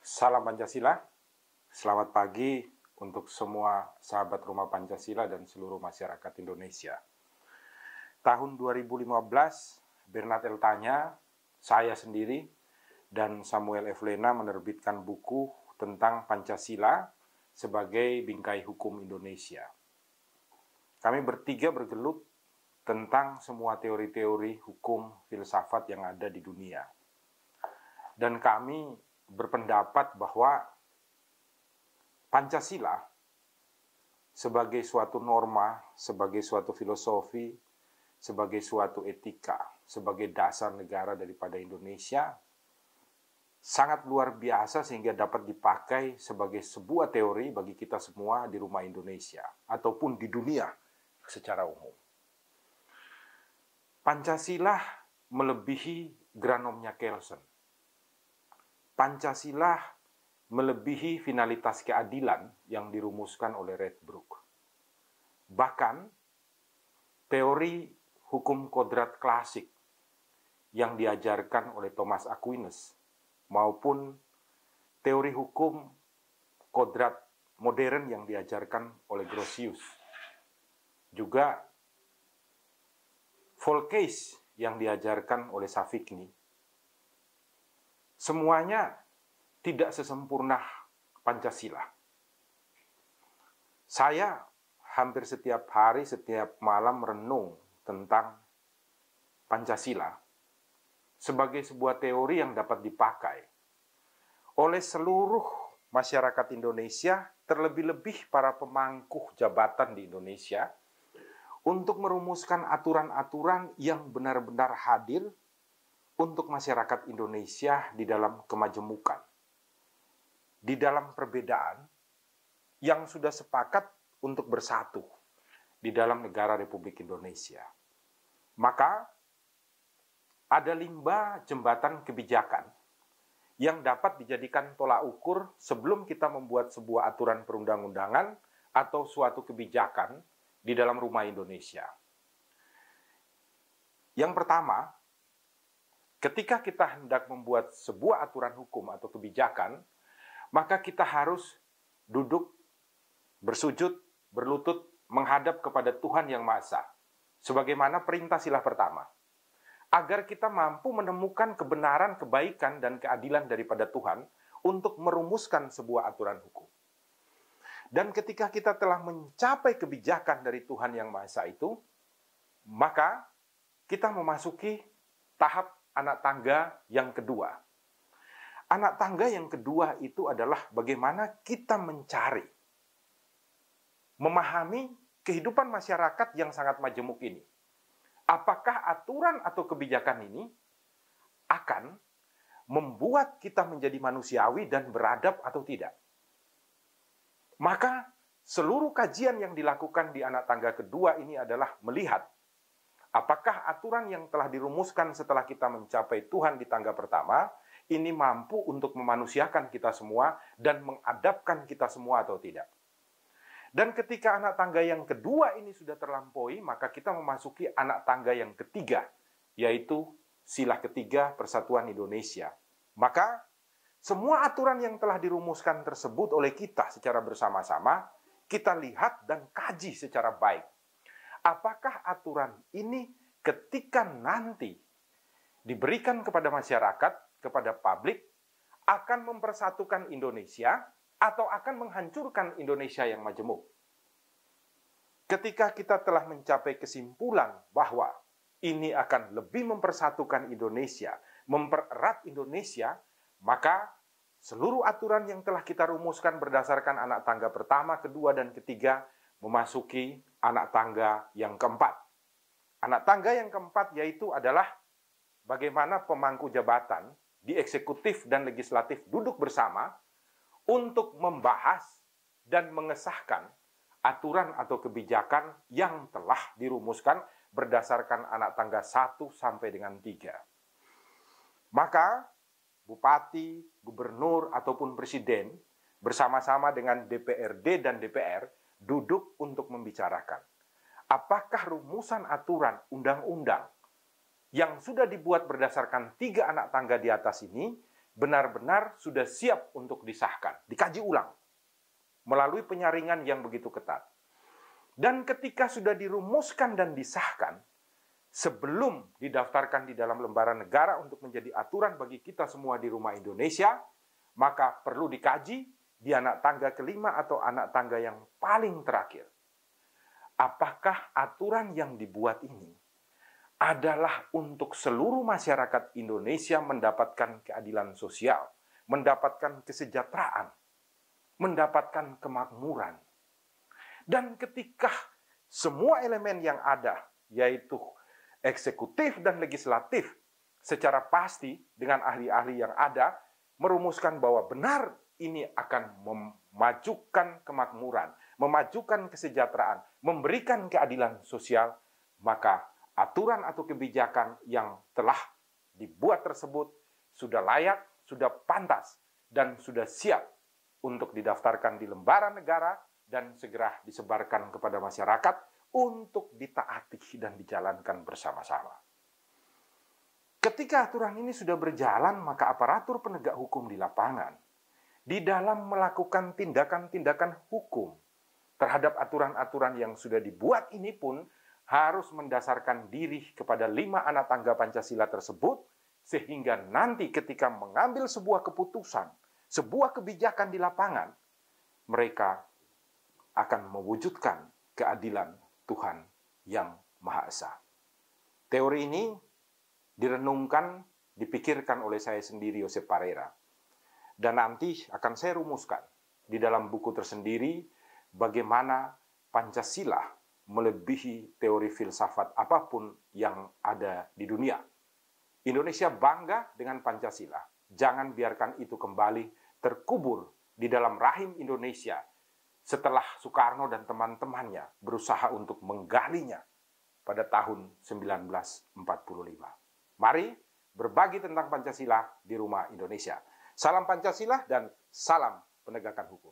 Salam Pancasila, selamat pagi untuk semua sahabat rumah Pancasila dan seluruh masyarakat Indonesia. Tahun 2015, Bernard Eltanya, saya sendiri, dan Samuel Evlena menerbitkan buku tentang Pancasila sebagai bingkai hukum Indonesia. Kami bertiga bergelut tentang semua teori-teori hukum filsafat yang ada di dunia. Dan kami berpendapat bahwa Pancasila sebagai suatu norma, sebagai suatu filosofi, sebagai suatu etika, sebagai dasar negara daripada Indonesia sangat luar biasa sehingga dapat dipakai sebagai sebuah teori bagi kita semua di rumah Indonesia ataupun di dunia secara umum. Pancasila melebihi granomnya Kelsen. Pancasila melebihi finalitas keadilan yang dirumuskan oleh Red Brook. Bahkan teori hukum kodrat klasik yang diajarkan oleh Thomas Aquinas maupun teori hukum kodrat modern yang diajarkan oleh Grotius. Juga full case yang diajarkan oleh Safikni semuanya tidak sesempurna Pancasila. Saya hampir setiap hari, setiap malam renung tentang Pancasila sebagai sebuah teori yang dapat dipakai oleh seluruh masyarakat Indonesia, terlebih-lebih para pemangku jabatan di Indonesia, untuk merumuskan aturan-aturan yang benar-benar hadir untuk masyarakat Indonesia di dalam kemajemukan, di dalam perbedaan yang sudah sepakat untuk bersatu di dalam negara Republik Indonesia. Maka ada limbah jembatan kebijakan yang dapat dijadikan tolak ukur sebelum kita membuat sebuah aturan perundang-undangan atau suatu kebijakan di dalam rumah Indonesia. Yang pertama, Ketika kita hendak membuat sebuah aturan hukum atau kebijakan, maka kita harus duduk, bersujud, berlutut, menghadap kepada Tuhan Yang Maha Esa. Sebagaimana perintah sila pertama. Agar kita mampu menemukan kebenaran, kebaikan, dan keadilan daripada Tuhan untuk merumuskan sebuah aturan hukum. Dan ketika kita telah mencapai kebijakan dari Tuhan Yang Maha Esa itu, maka kita memasuki tahap anak tangga yang kedua. Anak tangga yang kedua itu adalah bagaimana kita mencari, memahami kehidupan masyarakat yang sangat majemuk ini. Apakah aturan atau kebijakan ini akan membuat kita menjadi manusiawi dan beradab atau tidak? Maka seluruh kajian yang dilakukan di anak tangga kedua ini adalah melihat apakah aturan yang telah dirumuskan setelah kita mencapai Tuhan di tangga pertama ini mampu untuk memanusiakan kita semua dan mengadapkan kita semua atau tidak. Dan ketika anak tangga yang kedua ini sudah terlampaui, maka kita memasuki anak tangga yang ketiga, yaitu sila ketiga persatuan Indonesia. Maka semua aturan yang telah dirumuskan tersebut oleh kita secara bersama-sama, kita lihat dan kaji secara baik apakah aturan ini ketika nanti diberikan kepada masyarakat, kepada publik, akan mempersatukan Indonesia atau akan menghancurkan Indonesia yang majemuk. Ketika kita telah mencapai kesimpulan bahwa ini akan lebih mempersatukan Indonesia, mempererat Indonesia, maka seluruh aturan yang telah kita rumuskan berdasarkan anak tangga pertama, kedua, dan ketiga memasuki anak tangga yang keempat. Anak tangga yang keempat yaitu adalah bagaimana pemangku jabatan di eksekutif dan legislatif duduk bersama untuk membahas dan mengesahkan aturan atau kebijakan yang telah dirumuskan berdasarkan anak tangga 1 sampai dengan 3. Maka bupati, gubernur ataupun presiden bersama-sama dengan DPRD dan DPR duduk untuk membicarakan apakah rumusan aturan undang-undang yang sudah dibuat berdasarkan tiga anak tangga di atas ini benar-benar sudah siap untuk disahkan, dikaji ulang melalui penyaringan yang begitu ketat. Dan ketika sudah dirumuskan dan disahkan, sebelum didaftarkan di dalam lembaran negara untuk menjadi aturan bagi kita semua di rumah Indonesia, maka perlu dikaji, di anak tangga kelima atau anak tangga yang paling terakhir. Apakah aturan yang dibuat ini adalah untuk seluruh masyarakat Indonesia mendapatkan keadilan sosial, mendapatkan kesejahteraan, mendapatkan kemakmuran. Dan ketika semua elemen yang ada, yaitu eksekutif dan legislatif, secara pasti dengan ahli-ahli yang ada, merumuskan bahwa benar ini akan memajukan kemakmuran, memajukan kesejahteraan, memberikan keadilan sosial, maka aturan atau kebijakan yang telah dibuat tersebut sudah layak, sudah pantas, dan sudah siap untuk didaftarkan di lembaran negara dan segera disebarkan kepada masyarakat untuk ditaati dan dijalankan bersama-sama. Ketika aturan ini sudah berjalan, maka aparatur penegak hukum di lapangan di dalam melakukan tindakan-tindakan hukum terhadap aturan-aturan yang sudah dibuat ini pun harus mendasarkan diri kepada lima anak tangga Pancasila tersebut, sehingga nanti ketika mengambil sebuah keputusan, sebuah kebijakan di lapangan, mereka akan mewujudkan keadilan Tuhan yang Maha Esa. Teori ini direnungkan, dipikirkan oleh saya sendiri, Yosef Parera, dan nanti akan saya rumuskan di dalam buku tersendiri bagaimana Pancasila melebihi teori filsafat apapun yang ada di dunia. Indonesia bangga dengan Pancasila. Jangan biarkan itu kembali terkubur di dalam rahim Indonesia setelah Soekarno dan teman-temannya berusaha untuk menggalinya pada tahun 1945. Mari berbagi tentang Pancasila di rumah Indonesia. Salam Pancasila dan salam penegakan hukum.